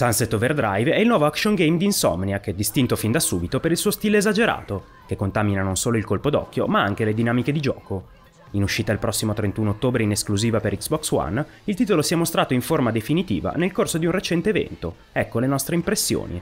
Sunset Overdrive è il nuovo action game di Insomniac, distinto fin da subito per il suo stile esagerato, che contamina non solo il colpo d'occhio, ma anche le dinamiche di gioco. In uscita il prossimo 31 ottobre in esclusiva per Xbox One, il titolo si è mostrato in forma definitiva nel corso di un recente evento. Ecco le nostre impressioni.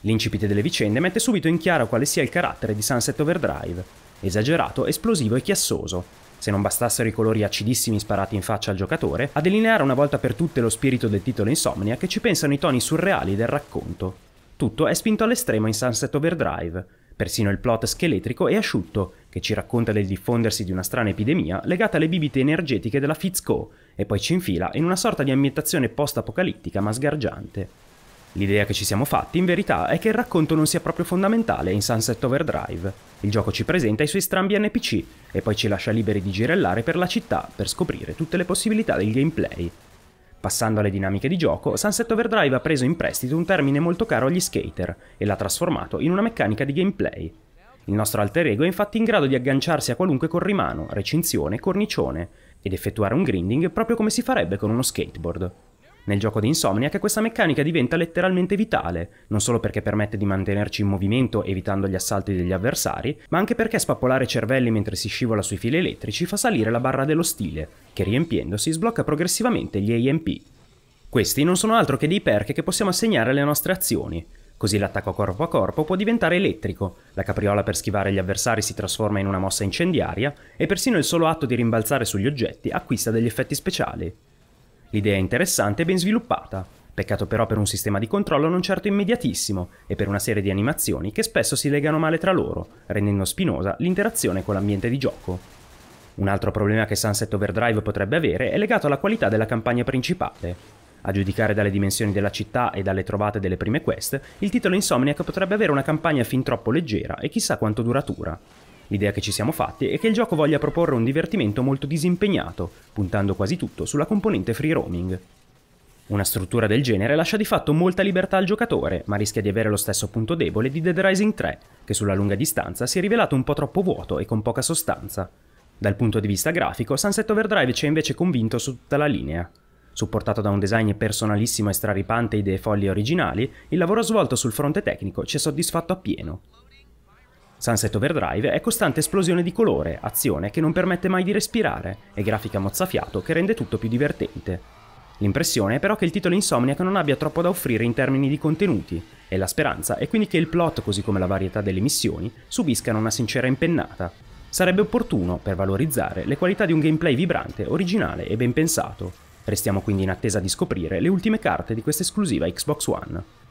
L'incipite delle vicende mette subito in chiaro quale sia il carattere di Sunset Overdrive, esagerato, esplosivo e chiassoso, se non bastassero i colori acidissimi sparati in faccia al giocatore, a delineare una volta per tutte lo spirito del titolo Insomnia che ci pensano i toni surreali del racconto. Tutto è spinto all'estremo in Sunset Overdrive, persino il plot scheletrico e asciutto, che ci racconta del diffondersi di una strana epidemia legata alle bibite energetiche della Fitzco, e poi ci infila in una sorta di ambientazione post-apocalittica ma sgargiante. L'idea che ci siamo fatti, in verità, è che il racconto non sia proprio fondamentale in Sunset Overdrive, il gioco ci presenta i suoi strambi NPC e poi ci lascia liberi di girellare per la città per scoprire tutte le possibilità del gameplay. Passando alle dinamiche di gioco, Sunset Overdrive ha preso in prestito un termine molto caro agli skater e l'ha trasformato in una meccanica di gameplay. Il nostro alter ego è infatti in grado di agganciarsi a qualunque corrimano, recinzione, cornicione ed effettuare un grinding proprio come si farebbe con uno skateboard. Nel gioco di Insomniac questa meccanica diventa letteralmente vitale, non solo perché permette di mantenerci in movimento evitando gli assalti degli avversari, ma anche perché spappolare cervelli mentre si scivola sui fili elettrici fa salire la barra dello stile, che riempiendosi sblocca progressivamente gli AMP. Questi non sono altro che dei perk che possiamo assegnare alle nostre azioni, Così l'attacco corpo a corpo può diventare elettrico, la capriola per schivare gli avversari si trasforma in una mossa incendiaria e persino il solo atto di rimbalzare sugli oggetti acquista degli effetti speciali. L'idea è interessante e ben sviluppata. Peccato però per un sistema di controllo non certo immediatissimo e per una serie di animazioni che spesso si legano male tra loro, rendendo spinosa l'interazione con l'ambiente di gioco. Un altro problema che Sunset Overdrive potrebbe avere è legato alla qualità della campagna principale. A giudicare dalle dimensioni della città e dalle trovate delle prime quest, il titolo Insomniac potrebbe avere una campagna fin troppo leggera e chissà quanto duratura. L'idea che ci siamo fatti è che il gioco voglia proporre un divertimento molto disimpegnato, puntando quasi tutto sulla componente free roaming. Una struttura del genere lascia di fatto molta libertà al giocatore, ma rischia di avere lo stesso punto debole di Dead Rising 3, che sulla lunga distanza si è rivelato un po' troppo vuoto e con poca sostanza. Dal punto di vista grafico, Sunset Overdrive ci ha invece convinto su tutta la linea. Supportato da un design personalissimo e straripante e idee folli originali, il lavoro svolto sul fronte tecnico ci ha soddisfatto appieno. Sunset Overdrive è costante esplosione di colore, azione che non permette mai di respirare e grafica mozzafiato che rende tutto più divertente. L'impressione è però che il titolo Insomniac non abbia troppo da offrire in termini di contenuti, e la speranza è quindi che il plot, così come la varietà delle missioni, subiscano una sincera impennata. Sarebbe opportuno per valorizzare le qualità di un gameplay vibrante, originale e ben pensato. Restiamo quindi in attesa di scoprire le ultime carte di questa esclusiva Xbox One.